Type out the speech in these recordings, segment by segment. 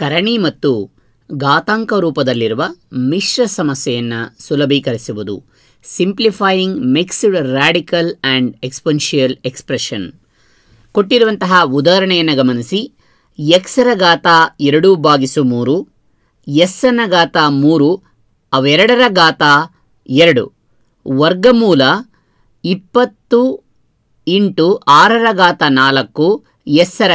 ಕರಣಿ ಮತ್ತು ಘಾತಾಂಕ ರೂಪದಲ್ಲಿರುವ ಮಿಶ್ರ ಸಮಸ್ಯೆಯನ್ನು ಸುಲಭೀಕರಿಸುವುದು simplifying mixed radical and exponential expression ಕೊಟ್ಟಿರುವಂತಹ ಉದಾಹರಣೆಯನ್ನು ಗಮನಿಸಿ ಎಕ್ಸರ ಘಾತ ಎರಡು ಬಾಗಿಸು ಮೂರು ಎಸ್ಸನ ಘಾತ ಮೂರು ಅವೆರಡರ ಘಾತ ಎರಡು ವರ್ಗಮೂಲ ಇಪ್ಪತ್ತು ಇಂಟು ಆರರ ಘಾತ ನಾಲ್ಕು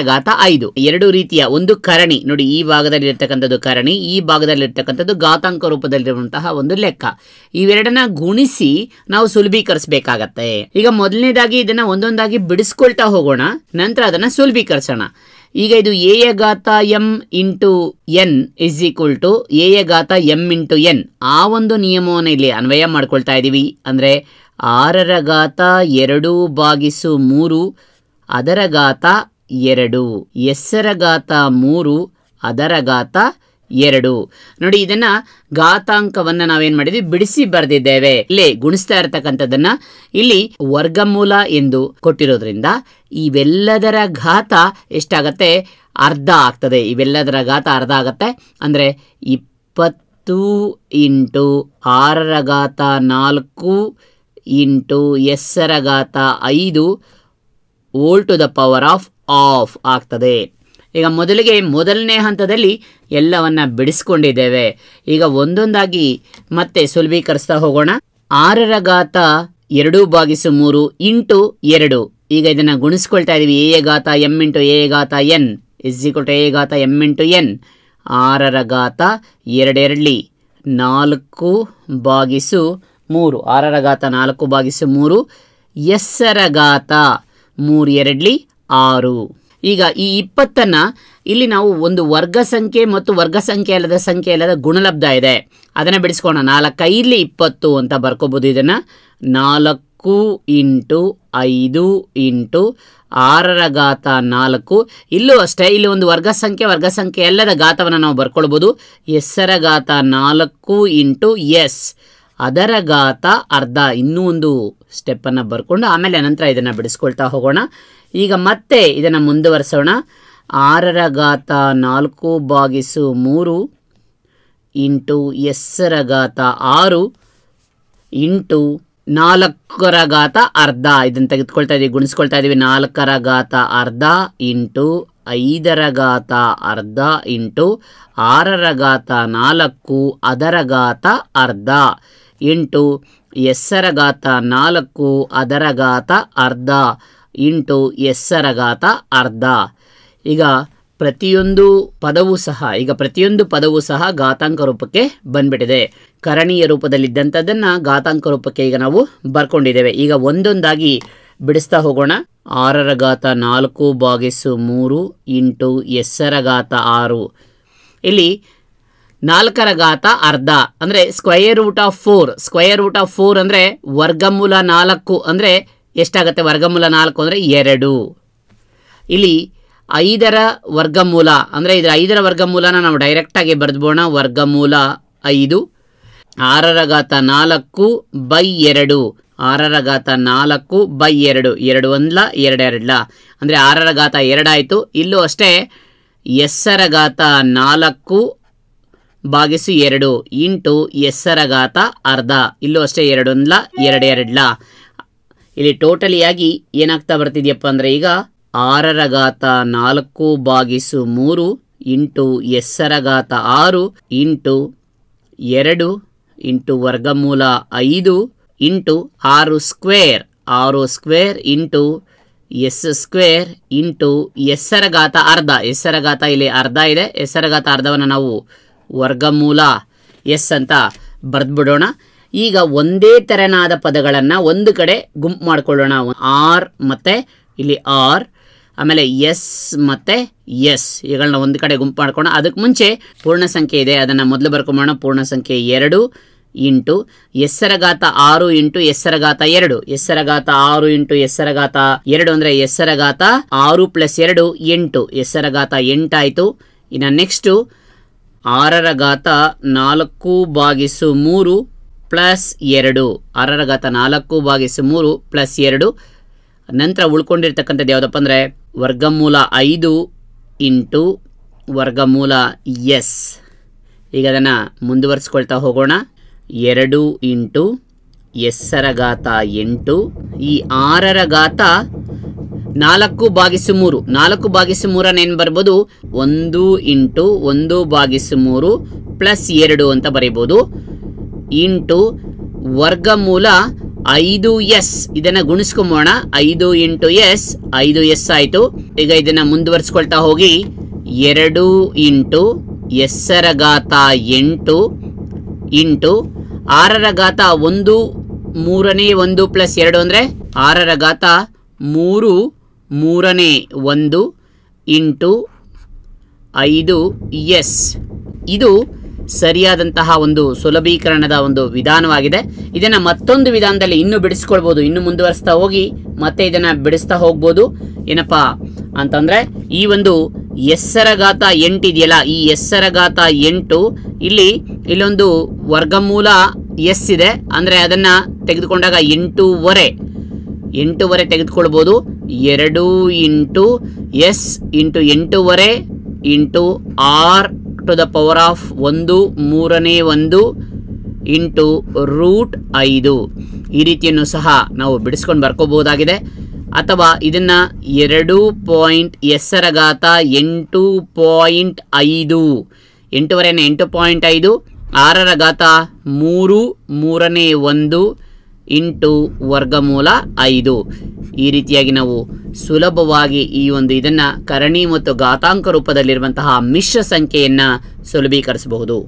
ಗಾತ ಐದು ಎರಡು ರೀತಿಯ ಒಂದು ಕರಣಿ ನೋಡಿ ಈ ಭಾಗದಲ್ಲಿರ್ತಕ್ಕಂಥದ್ದು ಕರಣಿ ಈ ಭಾಗದಲ್ಲಿರ್ತಕ್ಕಂಥದ್ದು ಘಾತಾಂಕ ರೂಪದಲ್ಲಿರುವಂತಹ ಒಂದು ಲೆಕ್ಕ ಇವೆರಡನ್ನ ಗುಣಿಸಿ ನಾವು ಸುಲಭೀಕರಿಸಬೇಕಾಗತ್ತೆ ಈಗ ಮೊದಲನೇದಾಗಿ ಇದನ್ನ ಒಂದೊಂದಾಗಿ ಬಿಡಿಸ್ಕೊಳ್ತಾ ಹೋಗೋಣ ನಂತರ ಅದನ್ನ ಸುಲಭೀಕರಿಸೋಣ ಈಗ ಇದು a a m into n is equal to a a m into n ಆ ಒಂದು ನಿಯಮವನ್ನು ಇಲ್ಲಿ ಅನ್ವಯ ಮಾಡ್ಕೊಳ್ತಾ ಇದ್ದೀವಿ ಅಂದರೆ ಆರರ ಗಾತ ಎರಡು ಭಾಗಿಸು ಮೂರು ಅದರ ಗಾತ ಎರಡು ಗಾತ ಮೂರು ಅದರ ಗಾತ ಎರಡು ನೋಡಿ ಇದನ್ನ ಘಾತಾಂಕವನ್ನು ನಾವೇನ್ ಮಾಡಿದ್ವಿ ಬಿಡಿಸಿ ಬರೆದಿದ್ದೇವೆ ಇಲ್ಲಿ ಗುಣಿಸ್ತಾ ಇರತಕ್ಕಂಥದ್ದನ್ನ ಇಲ್ಲಿ ವರ್ಗಮೂಲ ಎಂದು ಕೊಟ್ಟಿರೋದ್ರಿಂದ ಇವೆಲ್ಲದರ ಘಾತ ಎಷ್ಟಾಗತ್ತೆ ಅರ್ಧ ಆಗ್ತದೆ ಇವೆಲ್ಲದರ ಘಾತ ಅರ್ಧ ಆಗತ್ತೆ ಅಂದರೆ ಇಪ್ಪತ್ತು ಇಂಟು ಆರರ ಘಾತ ನಾಲ್ಕು ಇಂಟು ಎಸ್ಸರ ಘಾತ ಐದು whole to the power of half ಆಗ್ತದೆ ಈಗ ಮೊದಲಿಗೆ ಮೊದಲನೇ ಹಂತದಲ್ಲಿ ಎಲ್ಲವನ್ನು ಬಿಡಿಸ್ಕೊಂಡಿದ್ದೇವೆ ಈಗ ಒಂದೊಂದಾಗಿ ಮತ್ತೆ ಸುಲಭೀಕರಿಸ್ತಾ ಹೋಗೋಣ ಆರರ ಘಾತ ಎರಡು ಬಾಗಿಸು ಮೂರು ಇಂಟು ಎರಡು ಈಗ ಇದನ್ನು ಗುಣಿಸ್ಕೊಳ್ತಾ ಇದ್ದೀವಿ ಎ ಘಾತ ಎಮ್ ಇಂಟು ಎ ಗಾತ ಎನ್ ಇಸ್ ಟು ಎ ಗಾತ ಎಮ್ ಇಂಟು ಎನ್ ಆರರ ಘಾತ ಎರಡೆರಡ್ಲಿ ನಾಲ್ಕು ಬಾಗಿಸು ಮೂರು ಆರರ ಘಾತ ನಾಲ್ಕು ಬಾಗಿಸು ಮೂರು ಎಸ್ಸರ ಘಾತ ಮೂರು ಎರಡಲಿ ಆರು ಈಗ ಈ ಇಪ್ಪತ್ತನ್ನು ಇಲ್ಲಿ ನಾವು ಒಂದು ವರ್ಗ ಸಂಖ್ಯೆ ಮತ್ತು ವರ್ಗ ಸಂಖ್ಯೆ ಅಲ್ಲದ ಸಂಖ್ಯೆ ಅಲ್ಲದ ಗುಣಲಬ್ಧ ಇದೆ ಅದನ್ನು ಬಿಡಿಸ್ಕೋಣ ಇಲ್ಲಿ ಇಪ್ಪತ್ತು ಅಂತ ಬರ್ಕೋಬೋದು ಇದನ್ನು ನಾಲ್ಕು ಇಂಟು ಐದು ಇಂಟು ಆರರ ಗಾತ ನಾಲ್ಕು ಇಲ್ಲೂ ಅಷ್ಟೇ ಇಲ್ಲಿ ಒಂದು ವರ್ಗ ಸಂಖ್ಯೆ ವರ್ಗ ಸಂಖ್ಯೆ ಅಲ್ಲದ ಘಾತವನ್ನು ನಾವು ಬರ್ಕೊಳ್ಬೋದು ಎಸ್ಸರ ಗಾತ ನಾಲ್ಕು ಇಂಟು ಎಸ್ ಅದರ ಗಾತ ಅರ್ಧ ಇನ್ನೂ ಒಂದು ಸ್ಟೆಪ್ಪನ್ನು ಬರ್ಕೊಂಡು ಆಮೇಲೆ ನಂತರ ಇದನ್ನು ಬಿಡಿಸ್ಕೊಳ್ತಾ ಹೋಗೋಣ ಈಗ ಮತ್ತೆ ಇದನ್ನು ಮುಂದುವರೆಸೋಣ ಆರರ ಘಾತ ನಾಲ್ಕು ಬಾಗಿಸು ಮೂರು ಇಂಟು ಎಸ್ಸರ ಘಾತ ಆರು ಇಂಟು ನಾಲ್ಕರ ಘಾತ ಅರ್ಧ ಇದನ್ನು ತೆಗೆದುಕೊಳ್ತಾ ಇದ್ದೀವಿ ಗುಣಿಸ್ಕೊಳ್ತಾ ಇದ್ದೀವಿ ನಾಲ್ಕರ ಘಾತ ಅರ್ಧ ಇಂಟು ಐದರ ಘಾತ ಅರ್ಧ ಇಂಟು ಆರರ ಘಾತ ನಾಲ್ಕು ಅದರ ಘಾತ ಅರ್ಧ ಇಂಟು ಎಸ್ಸರ ಘಾತ ನಾಲ್ಕು ಅದರ ಘಾತ ಅರ್ಧ ಇಂಟು ಎಸ್ಸರಗಾತ ಅರ್ಧ ಈಗ ಪ್ರತಿಯೊಂದು ಪದವೂ ಸಹ ಈಗ ಪ್ರತಿಯೊಂದು ಪದವೂ ಸಹ ಘಾತಾಂಕ ರೂಪಕ್ಕೆ ಬಂದ್ಬಿಟ್ಟಿದೆ ಕರಣೀಯ ರೂಪದಲ್ಲಿದ್ದಂಥದ್ದನ್ನು ಗಾತಾಂಕ ರೂಪಕ್ಕೆ ಈಗ ನಾವು ಬರ್ಕೊಂಡಿದ್ದೇವೆ ಈಗ ಒಂದೊಂದಾಗಿ ಬಿಡಿಸ್ತಾ ಹೋಗೋಣ ಆರರ ಘಾತ ನಾಲ್ಕು ಬಾಗಿಸು ಮೂರು ಇಂಟು ಎಸ್ಸರ ಘಾತ ಆರು ಇಲ್ಲಿ ನಾಲ್ಕರ ಘಾತ ಅರ್ಧ ಅಂದರೆ square root of four square root of four ಅಂದರೆ ವರ್ಗಮೂಲ ನಾಲ್ಕು ಅಂದರೆ ಎಷ್ಟಾಗತ್ತೆ ವರ್ಗಮೂಲ ನಾಲ್ಕು ಅಂದರೆ ಎರಡು ಇಲ್ಲಿ ಐದರ ವರ್ಗಮೂಲ ಅಂದರೆ ಇದರ ಐದರ ವರ್ಗಮೂಲನ ನಾವು ಡೈರೆಕ್ಟಾಗಿ ಬರೆದ್ಬೋಣ ವರ್ಗಮೂಲ ಐದು ಆರರ ಘಾತ ನಾಲ್ಕು ಬೈ ಎರಡು ಆರರ ಘಾತ ನಾಲ್ಕು ಬೈ ಎರಡು ಎರಡು ಒಂದ್ಲ ಎರಡೆರಡ್ಲ ಅಂದರೆ ಆರರ ಘಾತ ಎರಡಾಯಿತು ಇಲ್ಲೂ ಅಷ್ಟೇ ಎಸ್ಸರ ಘಾತ ನಾಲ್ಕು ಭಾಗಿಸು ಎರಡು ಇಂಟು ಎಸ್ಸರ ಘಾತ ಅರ್ಧ ಇಲ್ಲೂ ಅಷ್ಟೇ ಎರಡು ಎರಡೊಂದ್ಲ ಎರಡೆರಡ್ಲ ಇಲ್ಲಿ ಟೋಟಲಿಯಾಗಿ ಏನಾಗ್ತಾ ಬರ್ತಿದೆಯಪ್ಪ ಅಂದರೆ ಈಗ ಆರರ ಘಾತ ನಾಲ್ಕು ಬಾಗಿಸು ಮೂರು ಇಂಟು ಎಸ್ಸರ ಘಾತ ಆರು ಇಂಟು ಎರಡು ಇಂಟು ವರ್ಗಮೂಲ ಐದು ಇಂಟು ಆರು ಸ್ಕ್ವೇರ್ ಆರು square into S square into ಎಸ್ಸರ ಘಾತ ಅರ್ಧ ಎಸ್ಸರ ಘಾತ ಇಲ್ಲಿ ಅರ್ಧ ಇದೆ ಎಸ್ಸರ ಘಾತ ಅರ್ಧವನ್ನು ನಾವು ವರ್ಗಮೂಲ ಎಸ್ ಅಂತ ಬರೆದ್ಬಿಡೋಣ ಈಗ ಒಂದೇ ತೆರನಾದ ಪದಗಳನ್ನು ಒಂದು ಕಡೆ ಗುಂಪು ಮಾಡಿಕೊಳ್ಳೋಣ ಆರ್ ಮತ್ತು ಇಲ್ಲಿ ಆರ್ ಆಮೇಲೆ ಎಸ್ ಮತ್ತು ಎಸ್ ಇವುಗಳನ್ನ ಒಂದು ಕಡೆ ಗುಂಪು ಮಾಡ್ಕೊಳ ಅದಕ್ಕೆ ಮುಂಚೆ ಪೂರ್ಣ ಸಂಖ್ಯೆ ಇದೆ ಅದನ್ನು ಮೊದಲು ಬರ್ಕೊಂಬೋಣ ಪೂರ್ಣ ಸಂಖ್ಯೆ ಎರಡು ಇಂಟು ಎಸ್ಸರಗಾತ ಆರು ಇಂಟು ಎಸ್ಸರಗಾತ ಎರಡು ಎಸ್ಸರಗಾತ ಆರು ಇಂಟು ಎಸ್ಸರಗಾತ ಎರಡು ಅಂದರೆ ಎಸ್ಸರಗಾತ ಆರು ಪ್ಲಸ್ ಎರಡು ಎಂಟು ಎಸ್ಸರಗಾತ ಎಂಟಾಯಿತು ಇನ್ನು ನೆಕ್ಸ್ಟು ಆರರ ಘಾತ ನಾಲ್ಕು ಬಾಗಿಸು ಮೂರು ಪ್ಲಸ್ ಎರಡು ಆರರ ಘಾತ ನಾಲ್ಕು ಭಾಗಿಸು ಮೂರು ಪ್ಲಸ್ ಎರಡು ನಂತರ ಉಳ್ಕೊಂಡಿರ್ತಕ್ಕಂಥದ್ದು ಯಾವುದಪ್ಪ ಅಂದರೆ ವರ್ಗಮೂಲ ಐದು ಇಂಟು ವರ್ಗಮೂಲ ಎಸ್ ಈಗ ಅದನ್ನು ಮುಂದುವರಿಸ್ಕೊಳ್ತಾ ಹೋಗೋಣ ಎರಡು ಇಂಟು ಎಸ್ಸರ ಘಾತ ಎಂಟು ಈ ಆರರ ಘಾತ ನಾಲ್ಕು ಭಾಗಿಸು ಮೂರು ನಾಲ್ಕು ಭಾಗಿಸು ಮೂರನ್ನು ಏನು ಬರ್ಬೋದು ಒಂದು ಇಂಟು ಒಂದು ಭಾಗಿಸು ಮೂರು ಪ್ಲಸ್ ಎರಡು ಅಂತ ಬರೀಬೋದು ಇಂಟು ಮೂಲ ಐದು ಎಸ್ ಇದನ್ನು ಗುಣಿಸ್ಕೊಂಬೋಣ ಐದು ಇಂಟು ಎಸ್ ಐದು ಎಸ್ ಆಯಿತು ಈಗ ಇದನ್ನು ಮುಂದುವರಿಸ್ಕೊಳ್ತಾ ಹೋಗಿ ಎರಡು ಇಂಟು ಎಸ್ಸರ ಘಾತ ಎಂಟು ಇಂಟು ಆರರ ಘಾತ ಒಂದು ಮೂರನೇ ಒಂದು ಪ್ಲಸ್ ಎರಡು ಅಂದರೆ ಆರರ ಘಾತ ಮೂರು ಮೂರನೇ ಒಂದು ಇಂಟು ಐದು ಎಸ್ ಇದು ಸರಿಯಾದಂತಹ ಒಂದು ಸುಲಭೀಕರಣದ ಒಂದು ವಿಧಾನವಾಗಿದೆ ಇದನ್ನು ಮತ್ತೊಂದು ವಿಧಾನದಲ್ಲಿ ಇನ್ನು ಬಿಡಿಸ್ಕೊಳ್ಬೋದು ಇನ್ನು ಮುಂದುವರಿಸ್ತಾ ಹೋಗಿ ಮತ್ತೆ ಇದನ್ನು ಬಿಡಿಸ್ತಾ ಹೋಗ್ಬೋದು ಏನಪ್ಪಾ ಅಂತಂದರೆ ಈ ಒಂದು ಎಸ್ಸರಗಾತ ಎಂಟು ಇದೆಯಲ್ಲ ಈ ಎಸ್ಸರಗಾತ ಎಂಟು ಇಲ್ಲಿ ಇಲ್ಲೊಂದು ವರ್ಗಮೂಲ ಎಸ್ ಇದೆ ಅಂದರೆ ಅದನ್ನು ತೆಗೆದುಕೊಂಡಾಗ ಎಂಟೂವರೆ ಎಂಟೂವರೆ ತೆಗೆದುಕೊಳ್ಬೋದು ಎರಡು ಇಂಟು ಎಸ್ ಇಂಟು ಎಂಟೂವರೆ into R to the power of ಒಂದು ಮೂರನೇ ಒಂದು ಇಂಟು ರೂಟ್ ಐದು ಈ ರೀತಿಯನ್ನು ಸಹ ನಾವು ಬಿಡಿಸ್ಕೊಂಡು ಬರ್ಕೋಬಹುದಾಗಿದೆ ಅಥವಾ ಇದನ್ನು ಎರಡು ಪಾಯಿಂಟ್ ಎಸ್ಸರ ಗಾತ ಎಂಟು ಪಾಯಿಂಟ್ ಐದು ಎಂಟೂವರೆನೇ ಎಂಟು ಪಾಯಿಂಟ್ ಐದು ಆರರ ಗಾತ ಮೂರು ಮೂರನೇ ಒಂದು ಇಂಟು ವರ್ಗಮೂಲ ಐದು ಈ ರೀತಿಯಾಗಿ ನಾವು ಸುಲಭವಾಗಿ ಈ ಒಂದು ಇದನ್ನು ಕರಣಿ ಮತ್ತು ಘಾತಾಂಕ ರೂಪದಲ್ಲಿರುವಂತಹ ಮಿಶ್ರ ಸಂಖ್ಯೆಯನ್ನು ಸುಲಭೀಕರಿಸಬಹುದು